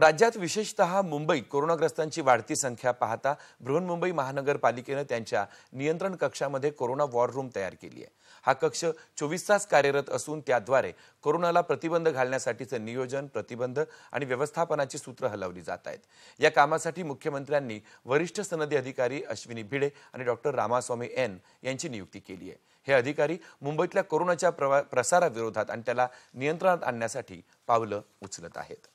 राज्यात विशेषतः मुंबई कोरोनाग्रस्तांची वाढती संख्या पाहता बृहन्मुंबई महानगरपालिकेनं त्यांच्या नियंत्रण कक्षामध्ये कोरोना वॉर रूम तयार केली आहे हा कक्ष चोवीस तास कार्यरत असून त्याद्वारे कोरोनाला प्रतिबंध घालण्यासाठीचं नियोजन प्रतिबंध आणि व्यवस्थापनाची सूत्र हलवली जात आहेत या कामासाठी मुख्यमंत्र्यांनी वरिष्ठ सनदी अधिकारी अश्विनी भिडे आणि डॉक्टर रामास्वामी एन यांची नियुक्ती केली आहे हे अधिकारी मुंबईतल्या कोरोनाच्या प्रसाराविरोधात आणि त्याला नियंत्रणात आणण्यासाठी पावलं उचलत आहेत